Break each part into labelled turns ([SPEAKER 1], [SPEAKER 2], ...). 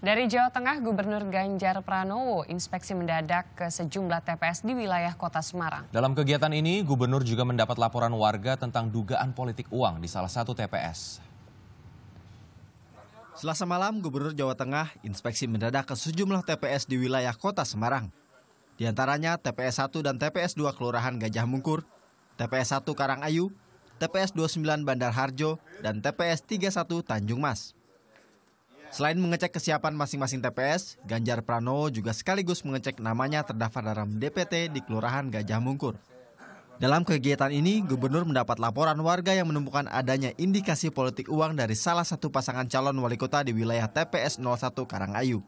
[SPEAKER 1] Dari Jawa Tengah, Gubernur Ganjar Pranowo inspeksi mendadak ke sejumlah TPS di wilayah kota Semarang. Dalam kegiatan ini, Gubernur juga mendapat laporan warga tentang dugaan politik uang di salah satu TPS. Selasa malam, Gubernur Jawa Tengah inspeksi mendadak ke sejumlah TPS di wilayah kota Semarang. Di antaranya TPS 1 dan TPS 2 Kelurahan Gajah Mungkur, TPS 1 Karangayu, TPS 29 Bandar Harjo, dan TPS 31 Tanjung Mas. Selain mengecek kesiapan masing-masing TPS, Ganjar Pranowo juga sekaligus mengecek namanya terdaftar dalam DPT di Kelurahan Gajah Mungkur. Dalam kegiatan ini, gubernur mendapat laporan warga yang menemukan adanya indikasi politik uang dari salah satu pasangan calon wali kota di wilayah TPS 01 Karangayu.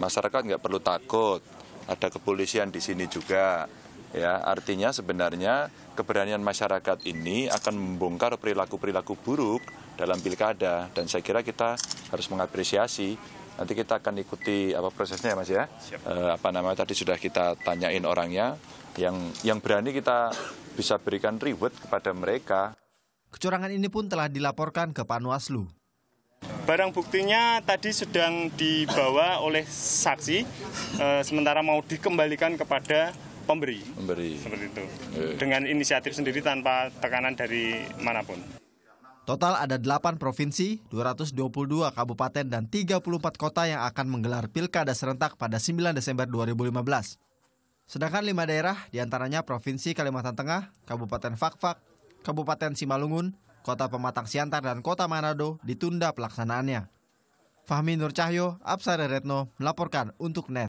[SPEAKER 2] Masyarakat nggak perlu takut, ada kepolisian di sini juga. Ya, artinya sebenarnya keberanian masyarakat ini akan membongkar perilaku-perilaku buruk dalam pilkada dan saya kira kita harus mengapresiasi nanti kita akan ikuti apa prosesnya ya mas ya e, apa namanya tadi sudah kita tanyain orangnya yang yang berani kita bisa berikan reward kepada mereka
[SPEAKER 1] kecurangan ini pun telah dilaporkan ke Panwaslu barang buktinya tadi
[SPEAKER 3] sedang dibawa oleh saksi e, sementara mau dikembalikan kepada pemberi, pemberi. seperti itu e. dengan inisiatif sendiri tanpa tekanan dari manapun
[SPEAKER 1] Total ada 8 provinsi, 222 kabupaten dan 34 kota yang akan menggelar pilkada serentak pada 9 Desember 2015. Sedangkan lima daerah, diantaranya Provinsi Kalimantan Tengah, Kabupaten Fakfak, Kabupaten Simalungun, Kota Pematang Siantar, dan Kota Manado ditunda pelaksanaannya. Fahmi Nur Cahyo, Absara Retno, melaporkan untuk NET.